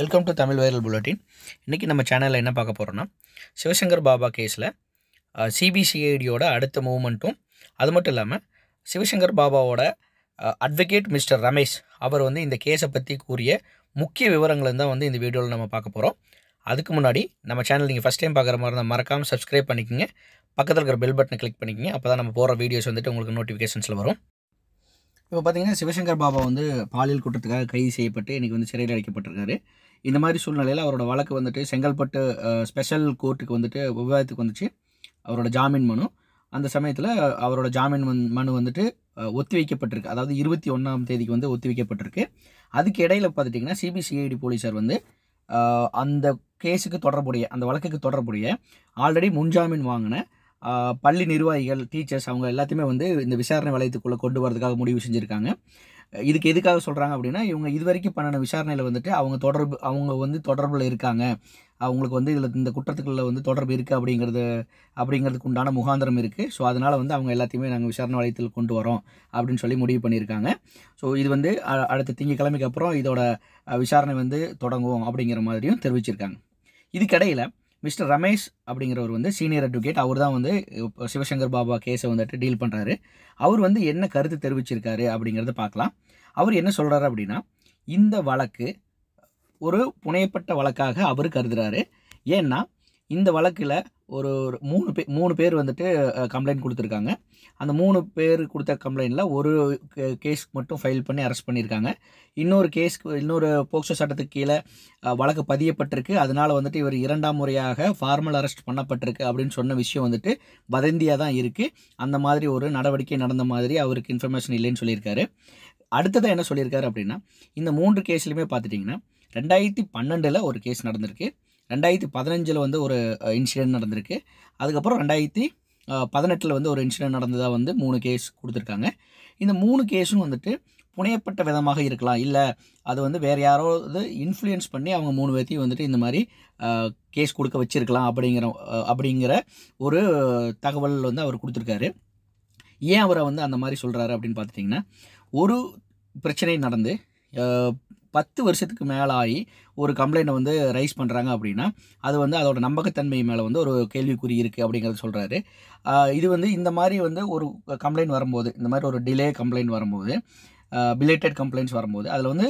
welcome to Tamil viral bulletin இன்றைக்கி நம்ம சேனலில் என்ன பார்க்க போகிறோன்னா சிவசங்கர் பாபா கேஸில் சிபிசிஐடியோட அடுத்த மூமெண்ட்டும் அது மட்டும் இல்லாமல் சிவசங்கர் பாபாவோட அட்வொகேட் மிஸ்டர் ரமேஷ் அவர் வந்து இந்த கேஸை பற்றி கூறிய முக்கிய விவரங்களை தான் வந்து இந்த வீடியோவில் நம்ம பார்க்க போகிறோம் அதுக்கு முன்னாடி நம்ம சேனல் நீங்கள் ஃபஸ்ட் டைம் பார்க்குற மாதிரி இருந்தால் மறக்காமல் சப்ஸ்கிரைப் பண்ணிக்கோங்க பக்கத்தில் இருக்கிற பெல் பட்டனை கிளிக் பண்ணிக்கோங்க அப்போ தான் நம்ம போகிற வீடியோஸ் வந்துட்டு உங்களுக்கு நோட்டிஃபிகேஷன்ஸில் வரும் இப்போ பார்த்தீங்கன்னா சிவசங்கர் பாபா வந்து பாலியல் குற்றத்துக்காக கைது செய்யப்பட்டு இன்றைக்கி வந்து சிறையில் அடைக்கப்பட்டிருக்காரு இந்த மாதிரி சூழ்நிலையில் அவரோட வழக்கு வந்துட்டு செங்கல்பட்டு ஸ்பெஷல் கோர்ட்டுக்கு வந்துட்டு விவாதத்துக்கு வந்துச்சு அவரோட ஜாமீன் மனு அந்த சமயத்தில் அவரோட ஜாமீன் மனு வந்துட்டு ஒத்தி வைக்கப்பட்டிருக்கு அதாவது இருபத்தி ஒன்றாம் தேதிக்கு வந்து ஒத்தி வைக்கப்பட்டிருக்கு அதுக்கு இடையில் பார்த்துட்டிங்கன்னா சிபிசிஐடி போலீஸார் வந்து அந்த கேஸுக்கு தொடர்புடைய அந்த வழக்குக்கு தொடர்புடைய ஆல்ரெடி முன்ஜாமீன் வாங்கின பள்ளி நிர்வாகிகள் டீச்சர்ஸ் அவங்க எல்லாத்தையுமே வந்து இந்த விசாரணை வளையத்துக்குள்ளே கொண்டு வரதுக்காக முடிவு செஞ்சுருக்காங்க இதுக்கு எதுக்காக சொல்கிறாங்க அப்படின்னா இவங்க இது வரைக்கும் பண்ணின விசாரணையில் வந்துட்டு அவங்க தொடர்பு அவங்க வந்து தொடர்பில் இருக்காங்க அவங்களுக்கு வந்து இதில் இந்த குற்றத்துக்களில் வந்து தொடர்பு இருக்குது அப்படிங்கிறது அப்படிங்கிறதுக்கு உண்டான முகாந்திரம் இருக்குது ஸோ அதனால் வந்து அவங்க எல்லாத்தையுமே நாங்கள் விசாரணை வளையத்தில் கொண்டு வரோம் அப்படின்னு சொல்லி முடிவு பண்ணியிருக்காங்க ஸோ இது வந்து அடுத்த திங்கக்கிழமைக்கு அப்புறம் இதோட விசாரணை வந்து தொடங்கும் அப்படிங்கிற மாதிரியும் தெரிவிச்சிருக்காங்க இதுக்கிடையில் மிஸ்டர் ரமேஷ் அப்படிங்கிறவர் வந்து சீனியர் அட்வொகேட் அவர் தான் வந்து சிவசங்கர் பாபா கேஸை வந்துட்டு டீல் பண்ணுறாரு அவர் வந்து என்ன கருத்து தெரிவிச்சிருக்காரு அப்படிங்கிறத பார்க்கலாம் அவர் என்ன சொல்கிறாரு அப்படின்னா இந்த வழக்கு ஒரு புனையப்பட்ட வழக்காக அவர் கருதுகிறாரு ஏன்னா இந்த வழக்கில் ஒரு மூணு பே மூணு பேர் வந்துட்டு கம்ப்ளைண்ட் கொடுத்துருக்காங்க அந்த மூணு பேர் கொடுத்த கம்ப்ளைண்ட்டில் ஒரு கேஸ்க்கு மட்டும் ஃபைல் பண்ணி அரெஸ்ட் பண்ணியிருக்காங்க இன்னொரு கேஸ்க்கு இன்னொரு போக்சோ சட்டத்துக்கு கீழே வழக்கு பதியப்பட்டிருக்கு அதனால் வந்துட்டு இவர் இரண்டாம் முறையாக ஃபார்மல் அரெஸ்ட் பண்ணப்பட்டிருக்கு அப்படின்னு சொன்ன விஷயம் வந்துட்டு வதந்தியாக தான் இருக்குது அந்த மாதிரி ஒரு நடவடிக்கை நடந்த மாதிரி அவருக்கு இன்ஃபர்மேஷன் இல்லைன்னு சொல்லியிருக்காரு அடுத்ததாக என்ன சொல்லியிருக்காரு அப்படின்னா இந்த மூன்று கேஸ்லையுமே பார்த்துட்டிங்கன்னா ரெண்டாயிரத்தி பன்னெண்டில் ஒரு கேஸ் நடந்திருக்கு ரெண்டாயிரத்தி பதினஞ்சில் வந்து ஒரு இன்சிடென்ட் நடந்திருக்கு அதுக்கப்புறம் ரெண்டாயிரத்தி பதினெட்டில் வந்து ஒரு இன்சிடென்ட் நடந்ததாக வந்து மூணு கேஸ் கொடுத்துருக்காங்க இந்த மூணு கேஸும் வந்துட்டு புனையப்பட்ட விதமாக இருக்கலாம் இல்லை அது வந்து வேறு யாரோ இது இன்ஃப்ளூயன்ஸ் பண்ணி அவங்க மூணு பேர்த்தையும் வந்துட்டு இந்த மாதிரி கேஸ் கொடுக்க வச்சுருக்கலாம் அப்படிங்கிற அப்படிங்கிற ஒரு தகவல் வந்து அவர் கொடுத்துருக்காரு ஏன் அவரை வந்து அந்த மாதிரி சொல்கிறாரு அப்படின்னு பார்த்துட்டிங்கன்னா ஒரு பிரச்சனை நடந்து பத்து வருஷத்துக்கு மேலே ஆகி ஒரு கம்ப்ளைண்ட் வந்து ரைஸ் பண்ணுறாங்க அப்படின்னா அது வந்து அதோட நம்பகத்தன்மை மேலே வந்து ஒரு கேள்விக்குறி இருக்குது அப்படிங்கிறத சொல்கிறாரு இது வந்து இந்த மாதிரி வந்து ஒரு கம்ப்ளைண்ட் வரும்போது இந்த மாதிரி ஒரு டிலே கம்ப்ளைண்ட் வரும்போது பிலேட்டட் கம்ப்ளைண்ட்ஸ் வரும்போது அதில் வந்து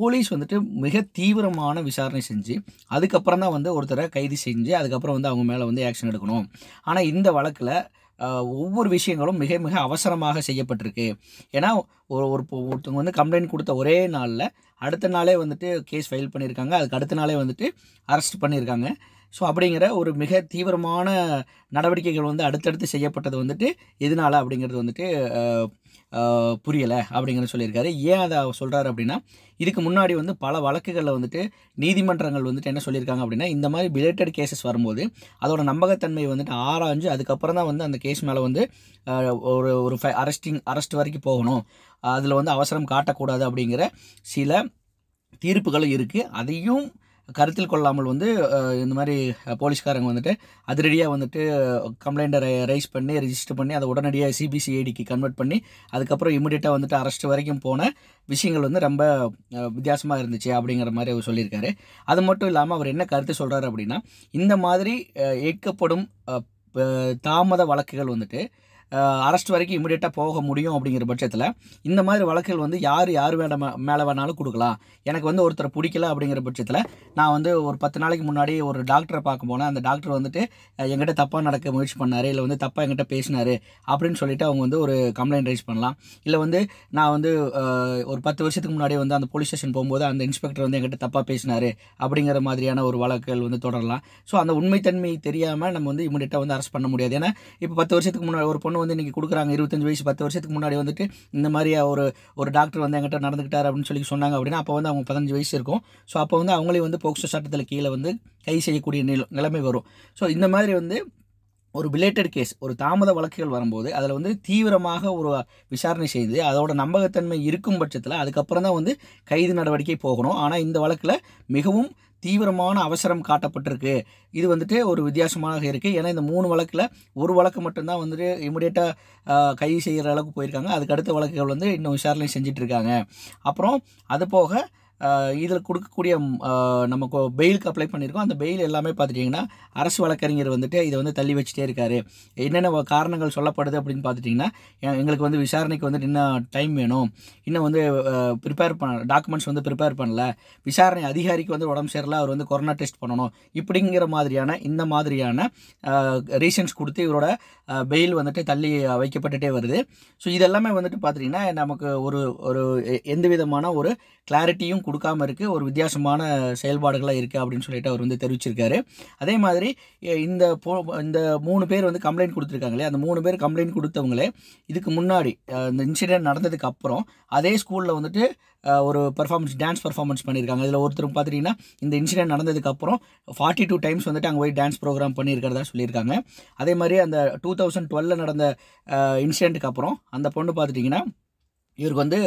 போலீஸ் வந்துட்டு மிக தீவிரமான விசாரணை செஞ்சு அதுக்கப்புறம் தான் வந்து ஒருத்தரை கைது செஞ்சு அதுக்கப்புறம் வந்து அவங்க மேலே வந்து ஆக்ஷன் எடுக்கணும் ஆனால் இந்த வழக்கில் ஒவ்வொரு விஷயங்களும் மிக மிக அவசரமாக செய்யப்பட்டிருக்கு ஏன்னா ஒரு ஒரு ஒருத்தவங்க வந்து கம்ப்ளைண்ட் கொடுத்த ஒரே நாளில் அடுத்த நாளே வந்துட்டு கேஸ் ஃபைல் பண்ணியிருக்காங்க அதுக்கு அடுத்த நாளே வந்துட்டு அரெஸ்ட் பண்ணியிருக்காங்க ஸோ அப்படிங்கிற ஒரு மிக தீவிரமான நடவடிக்கைகள் வந்து அடுத்தடுத்து செய்யப்பட்டது வந்துட்டு எதனால் அப்படிங்கிறது வந்துட்டு புரியலை அப்படிங்கிற சொல்லியிருக்காரு ஏன் அதை சொல்கிறாரு அப்படின்னா இதுக்கு முன்னாடி வந்து பல வழக்குகளில் வந்துட்டு நீதிமன்றங்கள் வந்துட்டு என்ன சொல்லியிருக்காங்க அப்படின்னா இந்த மாதிரி ரிலேட்டட் கேசஸ் வரும்போது அதோட நம்பகத்தன்மை வந்துட்டு ஆராய்ஞ்சு அதுக்கப்புறம் தான் வந்து அந்த கேஸ் மேலே வந்து ஒரு ஒரு அரெஸ்டிங் அரெஸ்ட் வரைக்கும் போகணும் அதில் வந்து அவசரம் காட்டக்கூடாது அப்படிங்கிற சில தீர்ப்புகளும் இருக்குது அதையும் கருத்தில் கொள்ளாமல் வந்து இந்த மாதிரி போலீஸ்காரங்க வந்துட்டு அதிரடியாக வந்துட்டு கம்ப்ளைண்ட்டை ரைஸ் பண்ணி ரிஜிஸ்டர் பண்ணி அதை உடனடியாக சிபிசிஐடிக்கு கன்வெர்ட் பண்ணி அதுக்கப்புறம் இமீடியட்டாக வந்துட்டு அரெஸ்ட் வரைக்கும் போன விஷயங்கள் வந்து ரொம்ப வித்தியாசமாக இருந்துச்சு அப்படிங்கிற மாதிரி அவர் சொல்லியிருக்காரு அது மட்டும் இல்லாமல் அவர் என்ன கருத்து சொல்கிறாரு அப்படின்னா இந்த மாதிரி ஏற்கப்படும் தாமத வழக்குகள் வந்துட்டு அரெஸ்ட் வரைக்கும் இமீடியட்டாக போக முடியும் அப்படிங்கிற பட்சத்தில் இந்த மாதிரி வழக்குகள் வந்து யார் யார் வேண்ட மேலே வேணாலும் கொடுக்கலாம் எனக்கு வந்து ஒருத்தரை பிடிக்கல அப்படிங்கிற பட்சத்தில் நான் வந்து ஒரு பத்து நாளைக்கு முன்னாடி ஒரு டாக்டரை பார்க்க போனேன் அந்த டாக்டர் வந்துட்டு எங்கிட்ட தப்பாக நடக்க முயற்சி பண்ணார் இல்லை வந்து தப்பாக எங்கிட்ட பேசினார் அப்படின்னு சொல்லிட்டு அவங்க வந்து ஒரு கம்ப்ளைண்ட் ரைஸ் பண்ணலாம் இல்லை வந்து நான் வந்து ஒரு பத்து வருஷத்துக்கு முன்னாடி வந்து அந்த போலீஸ் ஸ்டேஷன் போகும்போது அந்த இன்ஸ்பெக்டர் வந்து எங்கிட்ட தப்பாக பேசினார் அப்படிங்கிற மாதிரியான ஒரு வழக்குகள் வந்து தொடரலாம் ஸோ அந்த உண்மைத்தன்மை தெரியாமல் நம்ம வந்து இமீடியட்டாக வந்து அரெஸ்ட் பண்ண முடியாது ஏன்னா இப்போ பத்து வருஷத்துக்கு முன்னாடி ஒரு பொண்ணு வந்து இன்றைக்கி கொடுக்குறாங்க இருபத்தஞ்சி வயசு பத்து வருஷத்துக்கு முன்னாடி வந்துட்டு இந்த மாதிரி ஒரு ஒரு டாக்டர் வந்து எங்கிட்ட நடந்துக்கிட்டார் அப்படின்னு சொல்லி சொன்னாங்க அப்படின்னா அப்போ வந்து அவங்க பதினஞ்சு வயசு இருக்கும் ஸோ அப்போ வந்து அவங்களே வந்து போக்சோ சட்டத்தில் கீழே வந்து கை செய்யக்கூடிய நில நிலைமை வரும் ஸோ இந்த மாதிரி வந்து ஒரு பிலேட்டட் கேஸ் ஒரு தாமத வழக்குகள் வரும்போது அதில் வந்து தீவிரமாக ஒரு விசாரணை செய்து அதோட நம்பகத்தன்மை இருக்கும் பட்சத்தில் அதுக்கப்புறம் தான் வந்து கைது நடவடிக்கை போகணும் ஆனால் இந்த வழக்கில் மிகவும் தீவிரமான அவசரம் காட்டப்பட்டிருக்கு இது வந்துட்டு ஒரு வித்தியாசமாக இருக்குது ஏன்னா இந்த மூணு வழக்கில் ஒரு வழக்கு மட்டும்தான் வந்துட்டு இமிடியேட்டாக கைது செய்கிற அளவுக்கு போயிருக்காங்க அதுக்கு அடுத்த வழக்குகள் வந்து இன்னும் விசாரணை செஞ்சிட்ருக்காங்க அப்புறம் அது போக இதில் கொடுக்கக்கூடிய நம்ம பெயிலுக்கு அப்ளை பண்ணியிருக்கோம் அந்த பெயில் எல்லாமே பார்த்துட்டிங்கன்னா அரசு வழக்கறிஞர் வந்துட்டு இதை வந்து தள்ளி வச்சுட்டே இருக்காரு என்னென்ன காரணங்கள் சொல்லப்படுது அப்படின்னு பார்த்துட்டிங்கன்னா எங்களுக்கு வந்து விசாரணைக்கு வந்துட்டு இன்னும் டைம் வேணும் இன்னும் வந்து ப்ரிப்பேர் பண்ண டாக்குமெண்ட்ஸ் வந்து ப்ரிப்பேர் பண்ணல விசாரணை அதிகாரிக்கு வந்து உடம்பு சேரல அவர் வந்து கொரோனா டெஸ்ட் பண்ணணும் இப்படிங்கிற மாதிரியான இந்த மாதிரியான ரீசன்ஸ் கொடுத்து இவரோட பெயில் வந்துட்டு தள்ளி வைக்கப்பட்டுட்டே வருது ஸோ இதெல்லாமே வந்துட்டு பார்த்துட்டிங்கன்னா நமக்கு ஒரு ஒரு எந்த விதமான ஒரு கிளாரிட்டியும் கொடுக்காம இருக்கு ஒரு வித்தியாசமான செயல்பாடுகளாக இருக்குது அப்படின்னு சொல்லிட்டு அவர் வந்து தெரிவிச்சிருக்காரு அதே மாதிரி இந்த போ இந்த மூணு பேர் வந்து கம்ப்ளைண்ட் கொடுத்துருக்காங்களே அந்த மூணு பேர் கம்ப்ளைண்ட் கொடுத்தவங்களே இதுக்கு முன்னாடி அந்த இன்சிடென்ட் நடந்ததுக்கு அப்புறம் அதே ஸ்கூலில் வந்துட்டு ஒரு பர்ஃபார்மன்ஸ் டான்ஸ் பர்ஃபார்மன்ஸ் பண்ணியிருக்காங்க இதில் ஒருத்தர் பார்த்துட்டிங்கன்னா இந்த இன்சிடென்ட் நடந்ததுக்கப்புறம் ஃபார்ட்டி டூ டைம்ஸ் வந்துட்டு அங்கே போய் டான்ஸ் ப்ரோக்ராம் பண்ணியிருக்கிறதா சொல்லியிருக்காங்க அதே மாதிரி அந்த டூ தௌசண்ட் டுவெலில் நடந்த இன்சிடென்ட்டுக்கு அப்புறம் அந்த பொண்ணு பார்த்துட்டிங்கன்னா இவருக்கு வந்து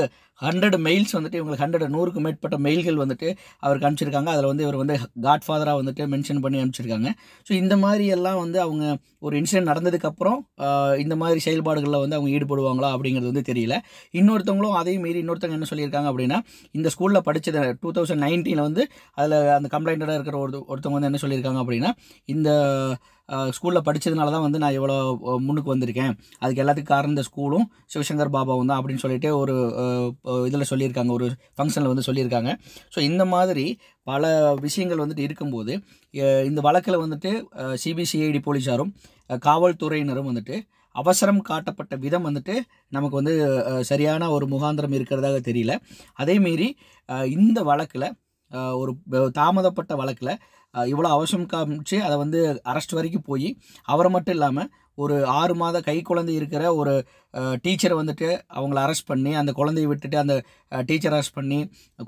ஹண்ட்ரட் மெயில்ஸ் வந்துட்டு இவங்களுக்கு ஹண்ட்ரட் நூறுக்கு மேற்பட்ட மெயில்கள் வந்துட்டு அவருக்கு அனுப்பிச்சிருக்காங்க அதில் வந்து இவர் வந்து காட்ஃபாதராக வந்துட்டு மென்ஷன் பண்ணி அனுப்பிச்சிருக்காங்க ஸோ இந்த மாதிரி எல்லாம் வந்து அவங்க ஒரு இன்சிடென்ட் நடந்ததுக்கப்புறம் இந்த மாதிரி செயல்பாடுகளில் வந்து அவங்க ஈடுபடுவாங்களா அப்படிங்கிறது வந்து தெரியல இன்னொருத்தவங்களும் அதையும் மீறி இன்னொருத்தவங்க என்ன சொல்லியிருக்காங்க அப்படின்னா இந்த ஸ்கூலில் படித்தது டூ தௌசண்ட் நைன்டீனில் வந்து அதில் அந்த கம்ப்ளைண்டடாக இருக்கிற ஒரு ஒருத்தவங்க வந்து என்ன சொல்லியிருக்காங்க அப்படின்னா இந்த ஸ்கூலில் படித்ததுனால தான் வந்து நான் இவ்வளோ முன்னுக்கு வந்திருக்கேன் அதுக்கு எல்லாத்துக்கும் காரணம் இந்த ஸ்கூலும் சிவசங்கர் பாபாவும் தான் அப்படின்னு சொல்லிட்டு ஒரு இதில் சொல்லியிருக்காங்க ஒரு ஃபங்க்ஷனில் வந்து சொல்லியிருக்காங்க ஸோ இந்த மாதிரி பல விஷயங்கள் வந்துட்டு இருக்கும்போது இந்த வழக்கில் வந்துட்டு சிபிசிஐடி போலீஸாரும் காவல்துறையினரும் வந்துட்டு அவசரம் காட்டப்பட்ட விதம் வந்துட்டு நமக்கு வந்து சரியான ஒரு முகாந்திரம் இருக்கிறதாக தெரியல அதேமாரி இந்த வழக்கில் ஒரு தாமதப்பட்ட வழக்கில் இவ்வளோ அவசியம் காமிச்சு அதை வந்து அரெஸ்ட் வரைக்கும் போய் அவரை மட்டும் இல்லாமல் ஒரு ஆறு மாத கை குழந்தை இருக்கிற ஒரு டீச்சரை வந்துட்டு அவங்கள அரெஸ்ட் பண்ணி அந்த குழந்தைய விட்டுட்டு அந்த டீச்சர் அரெஸ்ட் பண்ணி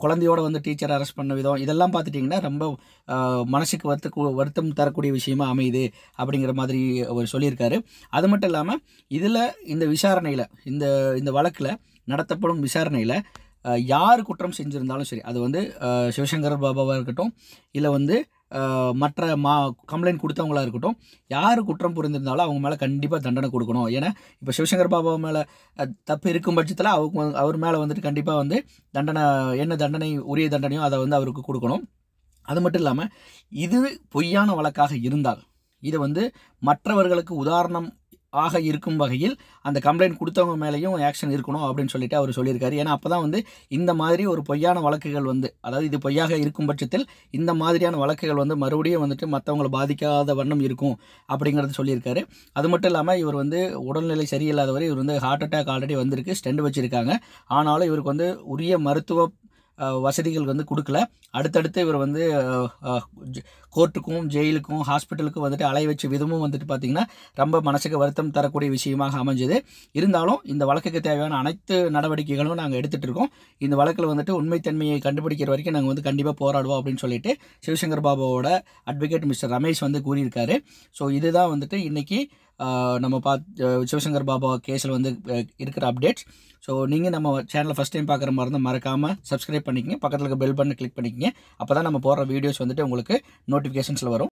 குழந்தையோட வந்து டீச்சர் அரெஸ்ட் பண்ண விதம் இதெல்லாம் பார்த்துட்டிங்கன்னா ரொம்ப மனசுக்கு வருத்த வருத்தம் தரக்கூடிய விஷயமா அமையுது அப்படிங்கிற மாதிரி அவர் சொல்லியிருக்காரு அது மட்டும் இல்லாமல் இதில் இந்த விசாரணையில் இந்த இந்த வழக்கில் நடத்தப்படும் விசாரணையில் யார் குற்றம் செஞ்சுருந்தாலும் சரி அது வந்து சிவசங்கர் பாபாவாக இருக்கட்டும் இல்லை வந்து மற்ற மா கம்ப்ளைண்ட் கொடுத்தவங்களாக இருக்கட்டும் யார் குற்றம் புரிந்திருந்தாலும் அவங்க மேலே கண்டிப்பாக தண்டனை கொடுக்கணும் ஏன்னா இப்போ சிவசங்கர் பாபா மேலே தப்பு இருக்கும் பட்சத்தில் அவங்க அவர் மேலே வந்துட்டு கண்டிப்பாக வந்து தண்டனை என்ன தண்டனை உரிய தண்டனையோ அதை வந்து அவருக்கு கொடுக்கணும் அது மட்டும் இல்லாமல் இது பொய்யான வழக்காக இருந்தால் இதை வந்து மற்றவர்களுக்கு உதாரணம் ஆக இருக்கும் வகையில் அந்த கம்ப்ளைண்ட் கொடுத்தவங்க மேலேயும் ஆக்ஷன் இருக்கணும் அப்படின்னு சொல்லிட்டு அவர் சொல்லியிருக்காரு ஏன்னா அப்போ தான் வந்து இந்த மாதிரி ஒரு பொய்யான வழக்குகள் வந்து அதாவது இது பொய்யாக இருக்கும் பட்சத்தில் இந்த மாதிரியான வழக்குகள் வந்து மறுபடியும் வந்துட்டு மற்றவங்களை பாதிக்காத வண்ணம் இருக்கும் அப்படிங்கிறது சொல்லியிருக்காரு அது மட்டும் இல்லாமல் இவர் வந்து உடல்நிலை சரியில்லாதவரை இவர் வந்து ஹார்ட் அட்டாக் ஆல்ரெடி வந்திருக்கு ஸ்டெண்ட் வச்சுருக்காங்க ஆனாலும் இவருக்கு வந்து உரிய மருத்துவ வசதிகள் வந்து கொடுக்கல அடுத்தடுத்து இவர் வந்து கோர்ட்டுக்கும் ஜெயிலுக்கும் ஹாஸ்பிட்டலுக்கும் வந்துட்டு அலை வச்ச விதமும் வந்துட்டு பார்த்திங்கன்னா ரொம்ப மனசுக்கு வருத்தம் தரக்கூடிய விஷயமாக அமைஞ்சது இருந்தாலும் இந்த வழக்குக்கு தேவையான அனைத்து நடவடிக்கைகளும் நாங்கள் எடுத்துகிட்டு இருக்கோம் இந்த வழக்கில் வந்துட்டு உண்மைத்தன்மையை கண்டுபிடிக்கிற வரைக்கும் நாங்கள் வந்து கண்டிப்பாக போராடுவோம் அப்படின்னு சொல்லிட்டு சிவசங்கர் பாபாவோட அட்வொகேட் மிஸ்டர் ரமேஷ் வந்து கூறியிருக்காரு ஸோ இதுதான் வந்துட்டு இன்றைக்கி நம்ம பார்த்து சிவசங்கர் பாபா கேஸில் வந்து இருக்கிற அப்டேட்ஸ் ஸோ நீங்கள் நம்ம சேனலை ஃபஸ்ட் டைம் பார்க்குற மாதிரி இருந்தால் மறக்காமல் சப்ஸ்கிரைப் பண்ணிக்கங்க பக்கத்தில் இருக்க பெல் பட்டனை கிளிக் பண்ணிக்கோங்க அப்போ தான் நம்ம போடுற வீடியோஸ் வந்துட்டு உங்களுக்கு நோட்டிஃபிகேஷன்ஸில் வரும்